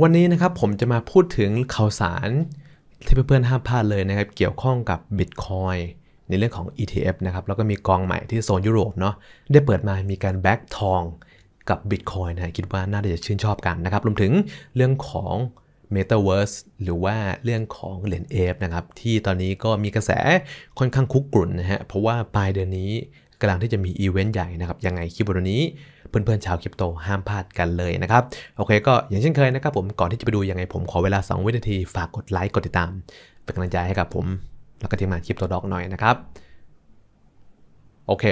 วันนี้นะครับผมจะมาพูดถึงข่าวสารที่เพื่อนๆห้ามพลาดเลยนะครับ เกี่ยวข้องกับ Bitcoin ในเรื่องของ ETF นะครับแล้วก็มีกองใหม่ที่โซนยุโรปเนาะได้เปิดมามีการแบ็กทองกับ Bitcoin นะคิดว่าน่าจะชื่นชอบกันนะครับรวมถึงเรื่องของ Metaverse หรือว่าเรื่องของเหรียญเอฟนะครับ ที่ตอนนี้ก็มีกระแสค่อนข้างคุกกรุ่นนะฮะเพราะว่าปลายเดือนนี้กำลังที่จะมีอีเวนต์ใหญ่นะครับยังไงคลิปวันโนี้เพื่อนๆชาวคริปโตห้ามพลาดกันเลยนะครับโอเค ก็อย่างเช่นเคยนะครับผมก่อนที่จะไปดูยังไงผมขอเวลา 2 วินาทีฝากกดไลค์กดติดตามเป็นกำลังใจให้กับผมแล้วก็ทีมงานคริปโตด็อกหน่อยนะครับโอเค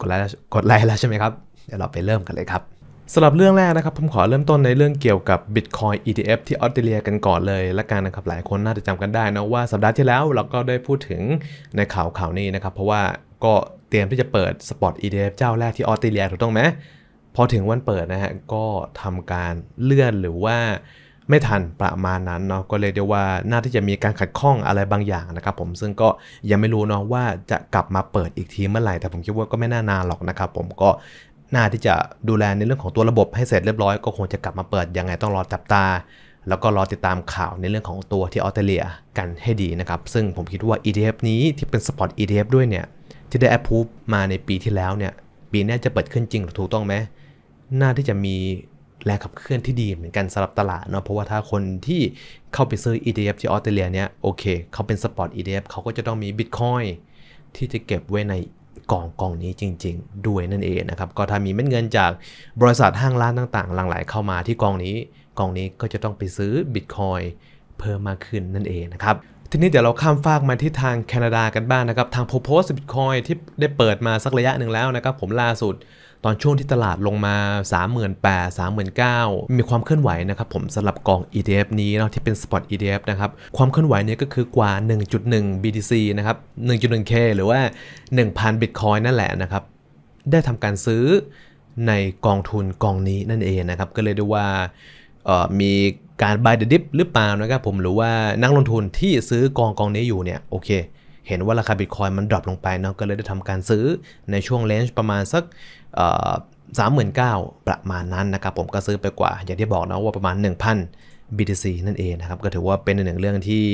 กดไลค์กดไลค์แล้วใช่ไหมครับเดี๋ยวเราไปเริ่มกันเลยครับสำหรับเรื่องแรกนะครับผมขอเริ่มต้นในเรื่องเกี่ยวกับ Bitcoin ETF ที่ออสเตรเลียกันก่อนเลยและการนะครับหลายคนน่าจะจำกันได้นะว่าสัปดาห์ที่แล้วเราก็ได้พูดถึงในข่าวข่าวนี้นะครับเพราะว่าก็เตรียมที่จะเปิดสปอต ETF เจ้าแรกที่ออสเตรเลียถูกต้องไหมพอถึงวันเปิดนะฮะก็ทำการเลื่อนหรือว่า ไม่ทันประมาณนั้นเนาะก็เลยเดียวว่าน่าที่จะมีการขัดข้องอะไรบางอย่างนะครับผมซึ่งก็ยังไม่รู้เนาะว่าจะกลับมาเปิดอีกทีเมื่อไหร่ แต่ผมคิดว่าก็ไม่น่านานหรอกนะครับผมก็น่าที่จะดูแลในเรื่องของตัวระบบให้เสร็จเรียบร้อยก็คงจะกลับมาเปิดยังไงต้องรอจับตา แล้วก็รอติดตามข่าวในเรื่องของตัวที่ออสเตรเลียกันให้ดีนะครับซึ่งผมคิดว่า ETF นี้ที่เป็นสปอร์ต ETF ด้วยเนี่ยที่ได้ approve มาในปีที่แล้วเนี่ย ปีนี้จะเปิดขึ้นจริงหรือถูกต้องไหมน่าที่จะมีแรงขับเคลื่อนที่ดีเหมือนกันสำหรับตลาดเนาะ เพราะว่าถ้าคนที่เข้าไปซื้อ ETF ที่ออสเตรเลียเนี่ยโอเค เขาเป็นสปอร์ต ETF เขาก็จะต้องมี Bitcoin ที่จะเก็บไว้ในกล่องกล่องนี้จริงๆ ด้วยนั่นเองนะครับ ก็ถ้ามีเม็ดเงินจากบริษัทห้างร้านต่างๆ หลังไหลเข้ามาที่กล่องนี้กล่องนี้ก็จะต้องไปซื้อ Bitcoin เพิ่มมากขึ้นนั่นเองนะครับทีนี้เดี๋ยวเราข้ามฟากมาที่ทางแคนาดากันบ้างนนะครับ ทางโพโพสบิตคอยที่ได้เปิดมาสักระยะหนึ่งแล้วนะครับ ผมล่าสุดตอนช่วงที่ตลาดลงมา38,000 3 9 0 0มีความเคลื่อนไหวนะครับ ผมสำหรับกอง ETF นี้เนาะที่เป็น Spot ETF นะครับ ความเคลื่อนไหวเนี่ยก็คือกว่า 1.1 BTC นะครับ 1.1K หรือว่า 1,000 Bitcoin นั่นแหละนะครับ ได้ทำการซื้อในกองทุนกองนี้นั่นเองนะครับก็เลยได้ว่ามีการ buy the dip หรือเปล่านะครับผมหรือว่านักลงทุนที่ซื้อกองกองนี้อยู่เนี่ยโอเค เห็นว่าราคาบิตคอยมันดรอปลงไปเนาะก็เลยได้ทำการซื้อในช่วงเลนจ์ประมาณสักสามหมื่นเก้าประมาณนั้นนะครับผมก็ซื้อไปกว่า อย่างที่บอกนะว่าประมาณ 1,000 BTC นั่นเองนะครับก็ถือว่าเป็นหนึ่งเรื่องที่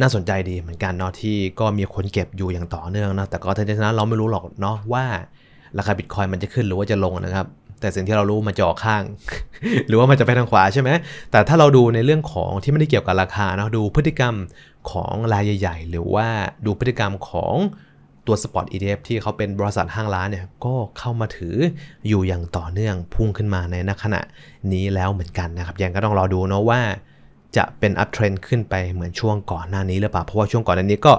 น่าสนใจดีเหมือนกันเนาะที่ก็มีคนเก็บอยู่อย่างต่อเนื่องนะแต่ก็ทั้งนี้ทั้งนั้นเราไม่รู้หรอกเนาะว่า ราคาบิตคอยมันจะขึ้นหรือว่าจะลงนะครับแต่สิ่งที่เรารู้มันจะออกข้าง หรือว่ามันจะไปทางขวาใช่ไหมแต่ถ้าเราดูในเรื่องของที่ไม่ได้เกี่ยวกับราคาเนาะดูพฤติกรรมของรายใหญ่ๆ หรือว่าดูพฤติกรรมของตัวสปอร์ต ETF ที่เขาเป็นบริษัทห้างร้านเนี่ยก็เข้ามาถืออยู่อย่างต่อเนื่องพุ่งขึ้นมาในณขณะนี้แล้วเหมือนกันนะครับ ยังก็ต้องรอดูเนาะว่าจะเป็นอัพเทรนด์ขึ้นไปเหมือนช่วงก่อนหน้านี้หรือเปล่าเพราะว่าช่วงก่อนหน้านี้ก็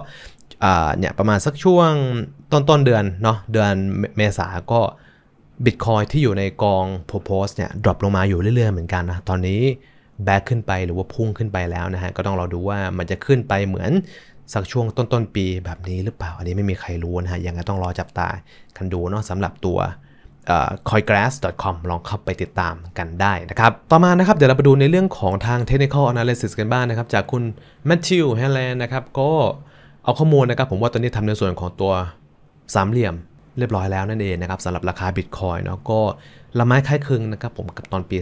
เนี่ยประมาณสักช่วงต้นต้นเดือนเนาะเดือนเมษาก็บิตคอยที่อยู่ในกองโพสเนี่ยดรอปลงมาอยู่เรื่อย ๆเหมือนกันนะตอนนี้แบกขึ้นไปหรือว่าพุ่งขึ้นไปแล้วนะฮะก็ต้องรอดูว่ามันจะขึ้นไปเหมือนสักช่วงต้น ๆ ปีแบบนี้หรือเปล่า อันนี้ไม่มีใครรู้นะฮะยังไงต้องรอจับตากันดูเนาะสำหรับตัว coingrass.com ลองเข้าไปติดตามกันได้นะครับต่อมานะครับเดี๋ยวเราไปดูในเรื่องของทาง technical analysis กันบ้างนะครับ จากคุณแมทธิว e ฮ l ลนนะครับก็เอาข้อมูลนะครับผมว่าตอนนี้ทำในส่วนของตัวสามเหลี่ยมเรียบร้อยแล้วนั่นเองนะครับสำหรับราคาบิตคอยเนาะก็ละไม้คล้ายคลึงนะครับผมกับตอนปี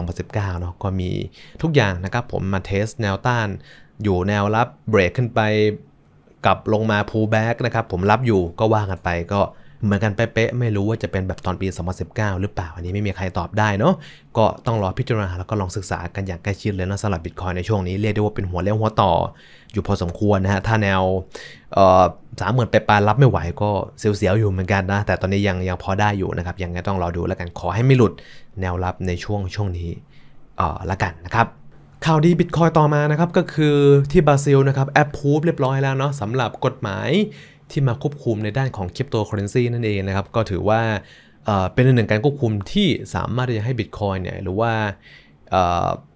2018-2019 เนาะก็มีทุกอย่างนะครับผมมาเทสแนวต้านอยู่แนวรับเบรกขึ้นไป กลับลงมาพูแบ็กนะครับผมรับอยู่ก็ว่ากันไปก็เหมือนกันเป๊ะๆไม่รู้ว่าจะเป็นแบบตอนปี 2019 หรือเปล่า อันนี้ไม่มีใครตอบได้เนาะก็ต้องรอพิจารณาแล้วก็ลองศึกษากันอย่างใกล้ชิดเลยนะสำหรับบิตคอยในช่วงนี้ เรียกได้ว่าเป็นหัวเลี้ยวหัวต่อ อยู่พอสมควรนะฮะถ้าแนวสามหมื่นไปปลารับไม่ไหวก็เสียวๆอยู่เหมือนกันนะ แต่ตอนนี้ยังยังพอได้อยู่นะครับยังไงต้องรอดูแล้วกันขอให้ไม่หลุดแนวรับในช่วงช่วงนี้ละกันนะครับข่าวดีบิตคอยต่อมานะครับก็คือที่บราซิลนะครับแอปพูฟเรียบร้อยแล้วเนาะสำหรับกฎหมายที่มาควบคุมในด้านของคริปโตเคอเรนซีนั่นเองนะครับ ก็ถือว่าเป็นหนึ่งการควบคุมที่สามารถจะให้บิตคอยเนี่ยหรือว่า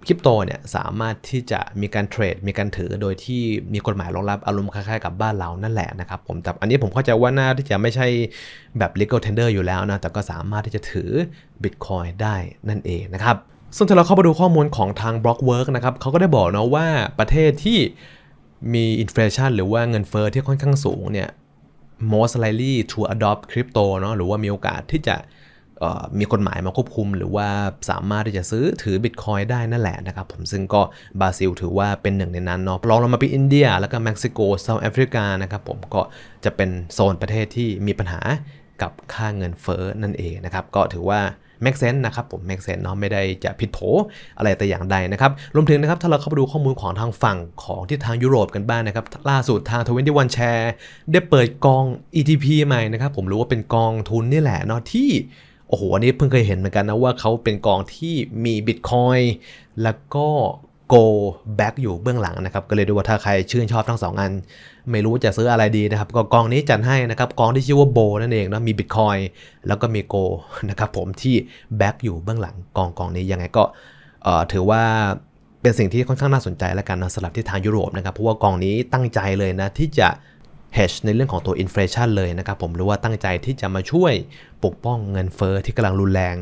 คริปโตเนี่ยสามารถที่จะมีการเทรดมีการถือโดยที่มีกฎหมายรองรับอารมณ์คล้ายๆกับบ้านเรานั่นแหละนะครับผมแต่อันนี้ผมเข้าใจว่าน่าที่จะไม่ใช่แบบ legal tender อยู่แล้วนะ แต่ก็สามารถที่จะถือบิตคอยได้นั่นเองนะครับซึ่งถ้าเราเข้าไปดูข้อมูลของทาง Blockwork นะครับเขาก็ได้บอกเนาะว่าประเทศที่มีอินฟลชันหรือว่าเงินเฟอ้อที่ค่อนข้างสูงเนี่ย most likely to adopt crypto เนาะหรือว่ามีโอกาสที่จะมีกฎหมายมาควบคุม หรือว่าสามารถที่จะซื้อถือบิตคอยได้นั่นแหละนะครับผมซึ่งก็บราซิลถือว่าเป็นหนึ่งในนั้นเนาะลองลงมาไปอินเดีย แล้วก็เม็กซิโกเซาท์แอฟริกานะครับ ผมก็จะเป็นโซนประเทศที่มีปัญหากับค่าเงินเฟ้อนั่นเองนะครับ ก็ถือว่าแม็กเซนนะครับผมแม็กเซนเนาะไม่ได้จะผิดโผอะไรแต่อย่างใดนะครับ รวมถึงนะครับถ้าเราเข้าไปดูข้อมูลของทางฝั่งของทิศทางยุโรปกันบ้างนะครับ ล่าสุดทางทเวนตี้วันแชร์ ได้เปิดกอง ETP ใหม่นะครับ ผมรู้ว่าเป็นกองทุนนี่แหละเนาะที่ โอ้โหอันนี้เพิ่งเคยเห็นเหมือนกันนะว่าเขาเป็นกองที่มีบิตคอยแล้วก็ก o แบ็กอยู่เบื้องหลังนะครับก็เลยดูว่าถ้าใครชื่นชอบทั้ง 2 อัน ไม่รู้จะซื้ออะไรดีนะครับก็กองนี้จัดให้นะครับกองที่ชื่อว่าโบนั่นเองนะมีิตคอยน์แล้วก็มีก o นะครับผมที่แบ็กอยู่เบื้องหลังกองกองนี้ยังไงก็ถือว่าเป็นสิ่งที่ค่อนข้างน่าสนใจแล้วกันนะสำหรับที่ทางยุโรปนะครับ เพราะว่ากองนี้ตั้งใจเลยนะ ที่จะ hedge ในเรื่องของตัวอินฟลชันเลยนะครับผมหรือว่าตั้งใจที่จะมาช่วยปกป้องเงินเฟอ้อที่กำลังรุนแรง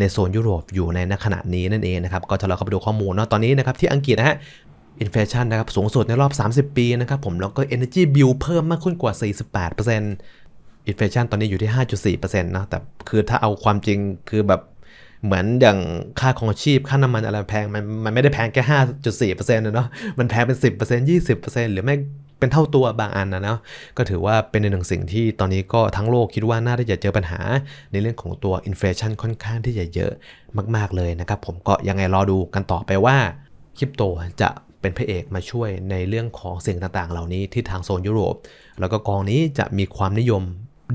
ในโซนยุโรปอยู่ในขณะนี้นั่นเองนะครับ ก็ถ้าเราเข้าไปดูข้อมูลเนาะตอนนี้นะครับที่อังกฤษนะฮะอินเฟลชันนะครับ สูงสุดในรอบ 30 ปีนะครับ ผมแล้วก็ Energy Bill เพิ่มมากขึ้นกว่า 48%อินเฟลชันตอนนี้อยู่ที่ 5.4%นะแต่คือถ้าเอาความจริงคือแบบเหมือนอย่างค่าของชีพ ค่าน้ำมันอะไรแพงมันมันไม่ได้แพงแค่5.4%นะเนาะมันแพงเป็น 10% 20%หรือไม่เป็นเท่าตัวบางอันนะเนาะก็ถือว่าเป็นในหนึ่งสิ่งที่ตอนนี้ก็ทั้งโลกคิดว่าน่าจะเจอปัญหา ในเรื่องของตัวอินฟลชันค่อนข้างที่จะเยอะมากๆเลยนะครับ ผมก็ยังไงรอดูกันต่อไปว่าคริปโตจะเป็นพระเอกมาช่วยในเรื่องของสิ่งต่างๆเหล่านี้ที่ทางโซนยุโรป แล้วก็กองนี้จะมีความนิยม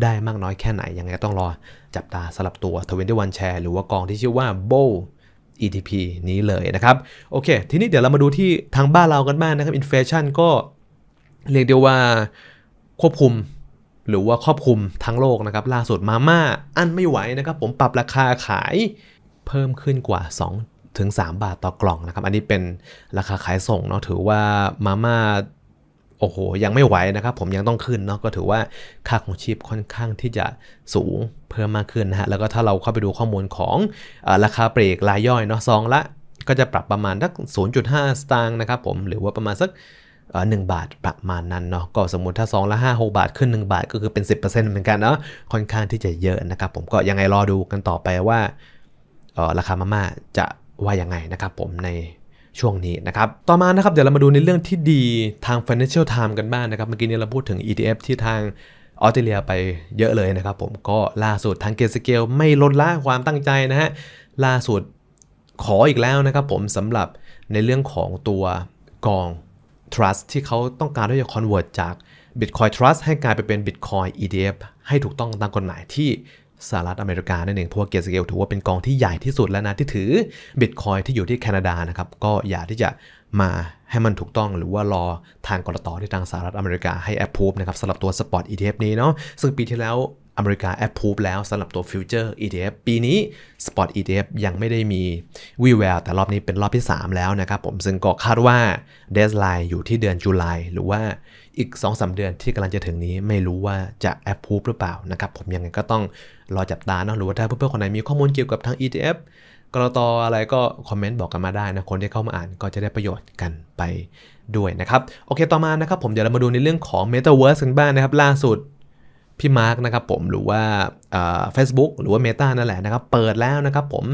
ได้มากน้อยแค่ไหน ยังไงต้องรอจับตาสลับตัวทวินที่วันแชร์หรือว่ากองที่ชื่อว่าโบ ETP นี้เลยนะครับโอเคทีนี้เดี๋ยวเรามาดูที่ทางบ้านเรากันบ้างนะครับอินเฟชันก็เรียกได้ว่าควบคุมหรือว่าครอบคุมทั้งโลกนะครับล่าสุดมาม่าอันไม่ไหวนะครับ ผมปรับราคาขายเพิ่มขึ้นกว่า2ถึง3บาทต่อกล่องนะครับอันนี้เป็นราคาขายส่งเนาะถือว่ามาม่าโอ้โห ยังไม่ไหวนะครับผมยังต้องขึ้นเนาะก็ถือว่าค่าของชีพค่อนข้างที่จะสูงเพิ่มมากขึ้นนะฮะแล้วก็ถ้าเราเข้าไปดูข้อมูลของอราคาเปรกรายย่อยเนาะซองละก็จะปรับประมาณสัก0.5สตางค์นะครับผมหรือว่าประมาณสักหนึ่งบาทประมาณนั้นเนาะก็สมมติถ้า2ละ5 6 บาทขึ้น 1 บาทก็คือเป็น 10%เหมือนกันเนาะค่อนข้างที่จะเยอะนะครับผมก็ยังไงรอดูกันต่อไปว่าราคามาม่าจะว่ายังไงนะครับผมในช่วงนี้นะครับ ต่อมานะครับเดี๋ยวเรามาดูในเรื่องที่ดีทาง Financial Times กันบ้างนะครับ เมื่อกี้นี้เราพูดถึง ETF ที่ทางออสเตรเลียไปเยอะเลยนะครับผมก็ล่าสุดทางเกสเกลไม่ลดละความตั้งใจนะฮะล่าสุดขออีกแล้วนะครับผมสำหรับในเรื่องของตัวกอง Trust ที่เขาต้องการที่จะ convert จาก Bitcoin Trust ให้กลายไปเป็น Bitcoin ETF ให้ถูกต้องตามกฎหมายที่สหรัฐอเมริกานั่นเองเพราะว่าเกสเกลถือว่าเป็นกองที่ใหญ่ที่สุดแล้วนะ ที่ถือ Bitcoin ที่อยู่ที่แคนาดานะครับ ก็อยากที่จะมาให้มันถูกต้องหรือว่ารอทางกรตอที่ทางสหรัฐอเมริกาให้แอปพูฟนะครับสำหรับตัวสปอร์ต ETF นี้เนาะซึ่งปีที่แล้วอเมริกาแอปพูบแล้วสำหรับตัวฟิวเจอร์ ETF ปีนี้ Spot ETF ยังไม่ได้มีวี่แววแต่รอบนี้เป็นรอบที่ 3 แล้วนะครับผมซึ่งก็คาดว่า d e สไลน์อยู่ที่เดือนกรกฎาคมหรือว่าอีก 2-3 เดือนที่กำลังจะถึงนี้ไม่รู้ว่าจะแอปพูบหรือเปล่านะครับ ผมยังไงก็ต้องรอจับตาเนาะหรือว่าถ้าเพื่อนๆคนไหนมีข้อมูลเกี่ยวกับทาง ETF กรตออะไรก็คอมเมนต์บอกกันมาได้นะคนที่เข้ามาอ่านก็จะได้ประโยชน์กันไปด้วยนะครับโอเคต่อมานะครับผมเดี๋ยวเรามาดูในเรื่องของ Metaverse กันบ้างนะครับล่าสุดพี่มาร์กนะครับผมหรือว่าเฟซบุ๊กหรือว่า Meta นั่นแหละนะครับเปิดแล้วนะครับผม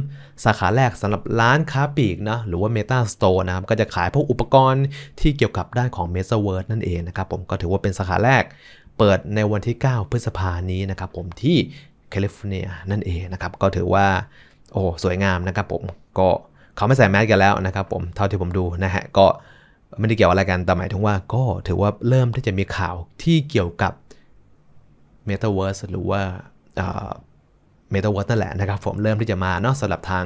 สาขาแรกสำหรับร้านค้าปลีกนะหรือว่า Meta Store นะครับก็จะขายพวกอุปกรณ์ที่เกี่ยวกับด้านของ Metaverse นั่นเองนะครับผมก็ถือว่าเป็นสาขาแรกเปิดในวันที่ 9 พฤษภานี้นะครับผมที่แคลิฟอร์เนียนั่นเองนะครับก็ถือว่าโอ้สวยงามนะครับผมก็เขาไม่ใส่แมสกันแล้วนะครับผมเท่าที่ผมดูนะฮะก็ไม่ได้เกี่ยวอะไรกันแต่หมายถึงว่าก็ถือว่าเริ่มที่จะมีข่าวที่เกี่ยวกับ m e t a วิร์สหรือว่าเมตาเวิร์สนั่นแหละนะครับ ผมเริ่มที่จะมาเนาะสำหรับทาง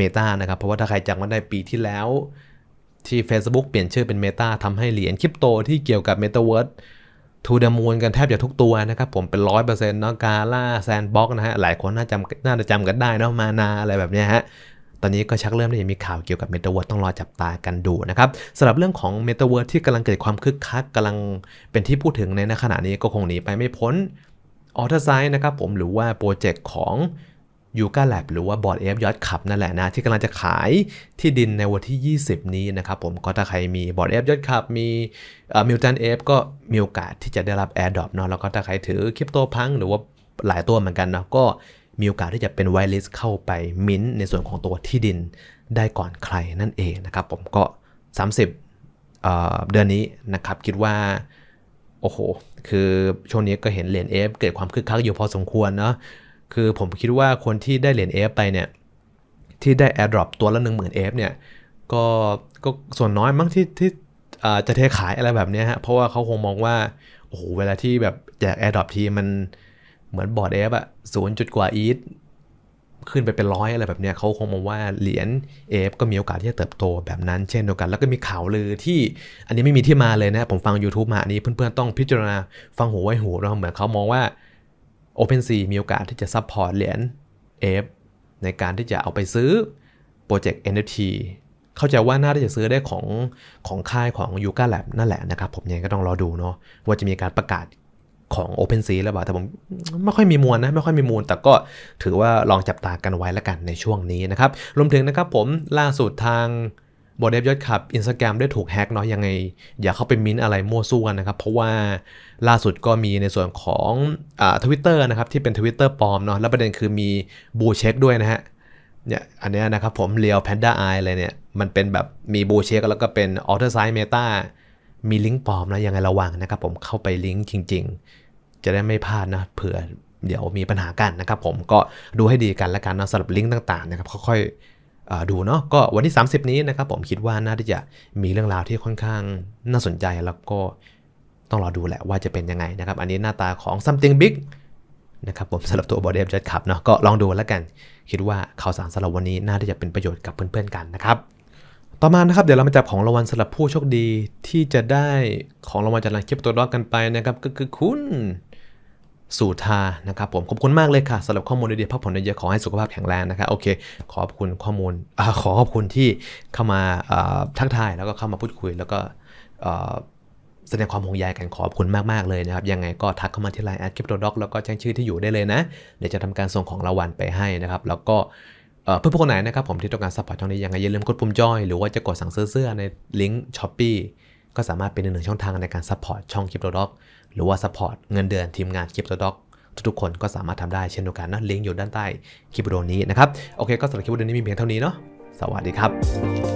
Meta นะครับ เพราะว่าถ้าใครจำมันได้ปีที่แล้ว ที่ Facebook เปลี่ยนชื่อเป็น Meta ทำให้เหรียญคริปโตที่เกี่ยวกับ m e t a วิร์สทูดมูลกันแทบจะทุกตัวนะครับ ผมเป็นร้อยเปอร์เซ็นต์าะกาล่าแซนบ็อกนะฮะหลายคนน่าจำน่าจะจำกันได้เนาะมานาอะไรแบบนี้ฮะตอนนี้ก็ชักเริ่มได้มีข่าวเกี่ยวกับเมตาเวิร์สต้องรอจับตากันดูนะครับสำหรับเรื่องของเมตาเวิร์สที่กำลังเกิดความคึกคักกำลังเป็นที่พูดถึงในขณะนี้ก็คงหนีไปไม่พ้นอออร์ไซด์นะครับผมหรือว่าโปรเจกต์ของยูกาแลบหรือว่าบอร์ดเอฟยอดขับนั่นแหละนะที่กำลังจะขายที่ดินในวันที่ 20 นี้นะครับผมก็ถ้าใครมีบอร์ดเอฟยอดขับมีมิลตันเอฟก็มีโอกาสที่จะได้รับแอร์ดรอปเนาะแล้วก็ถ้าใครถือคริปโตพังหรือว่าหลายตัวเหมือนกันเนาะก็มีโอกาสที่จะเป็นไวลิสเข้าไปมิ้นในส่วนของตัวที่ดินได้ก่อนใครนั่นเองนะครับผมก็ 30เดือนนี้นะครับคิดว่าโอ้โห คือช่วงนี้ก็เห็นเหรียญเอฟเกิดความคึกคักอยู่พอสมควรเนาะคือผมคิดว่าคนที่ได้เหรียญเอฟไปเนี่ย ที่ได้แอร์ดรอปตัวละ1 0,000เอฟเนี่ย ก็ก็ส่วนน้อยมั้งที่ที่จะเทขายอะไรแบบนี้ฮะ เพราะว่าเขาคงมองว่า โอ้โห เวลาที่แบบแจกแอร์ดรอปทีมันเหมือนบอร์ดเอฟอะศูนย์จุดกว่าอีทขึ้นไปเป็นร้อยอะไรแบบเนี้ยเขาคงมองว่าเหรียญเอฟก็มีโอกาสที่จะเติบโตแบบนั้นเช่นเดียวกัน แล้วก็มีข่าวลือที่อันนี้ไม่มีที่มาเลยนะผมฟัง YouTube มาอันนี้เพื่อนๆ ต้องพิจารณาฟังหูไว้หูเราเหมือนเขามองว่า o p e n นซมีโอกาสที่จะซัพพอร์ตเหรียญเอฟในการที่จะเอาไปซื้อโปรเจกต์ NFT เข้าใจว่าน่าจะซื้อได้ของของค่ายของยูกาแลบนั่นแหละนะครับผมยังก็ต้องรอดูเนาะว่าจะมีการประกาศของ OpenSea หรือเปล่าแต่ผมไม่ค่อยมีมวลนะไม่ค่อยมีมูลแต่ก็ถือว่าลองจับตากันไว้ละกันในช่วงนี้นะครับ รวมถึงนะครับผมล่าสุดทางบอดเดฟยอดขับอินสตาแกรมได้ถูกแฮกเนาะยังไงอย่าเข้าไปมิ้นอะไร มั่วซั่วนะครับ เพราะว่าล่าสุดก็มีในส่วนของทวิตเตอร์นะครับ ที่เป็นทวิตเตอร์ปลอมเนาะแล้วประเด็นคือมีบูเช็คด้วยนะฮะเนี่ยอันนี้นะครับผมเลียวแพนด้าไออะไรเนี่ยมันเป็นแบบมีบูเช็คแล้วก็เป็นออเทอร์ไซด์เมตามีลิงก์ปลอมนะยังไงระวังนะครับผมเข้าไปลิงก์จริง ๆ จะได้ไม่พลาดนะเผื่อเดี๋ยวมีปัญหากันนะครับผมก็ดูให้ดีกันละกันนะสำหรับลิงก์ต่างๆนะครับค่อยๆดูเนาะก็วันที่ 30 นี้นะครับ ผมคิดว่าน่าจะมีเรื่องราวที่ค่อนข้างน่าสนใจแล้วก็ต้องรอดูแหละว่าจะเป็นยังไงนะครับ อันนี้หน้าตาของ something big นะครับ ผมสำหรับตัวบอดี้เอ็มจัดขับเนาะก็ลองดูแล้วกันคิดว่าข่าวสารสำหรับวันนี้น่าจะเป็นประโยชน์กับเพื่อน ๆกันนะครับต่อมานะครับเดี๋ยวเรามาจับของรางวัลสำหรับผู้โชคดีที่จะได้ของรางวัลจากหลังคลิปตัวดอกกันไปนะครับก็คือคุณสุธานะครับผมขอบคุณมากเลยค่ะสำหรับข้อมูลดี ๆพักผ่อนเยอะๆขอให้สุขภาพแข็งแรงนะครับโอเคขอบคุณข้อมูลอขอขอบคุณที่เข้ามาทักทายแล้วก็เข้ามาพูดคุย แล้วก็แสดงความห่วงใยกันขอบคุณมาก ๆ เลยนะครับยังไงก็ทักเข้ามาที่ไลน์แอดคริปโตด็อกแล้วก็แจ้งชื่อที่อยู่ได้เลยนะเดี๋ยวจะทำการส่งของรางวัลไปให้นะครับ แล้วก็เพื่อผู้คนไหนนะครับผมที่ต้องการสปอร์ตช่องนี้ยังไงอย่าลืมกดปุ่มจอย หรือว่าจะกดสั่งซื้อเสื้อในลิงก์ช้อปปีก็สามารถเป็นหนึ่งช่องทางในการสปอร์ตช่องคลิปโด็อกหรือว่าสปอร์ตเงินเดือนทีมงานคลิปโด็อกทุกๆคนก็สามารถทำได้เช่นเดียวกันนะลิงก์อยู่ด้านใต้คลิปวิดีโอนี้นะครับโอเค ก็สำหรับคลิปวิดีโอนี้มีเพียงเท่านี้เนาะสวัสดีครับ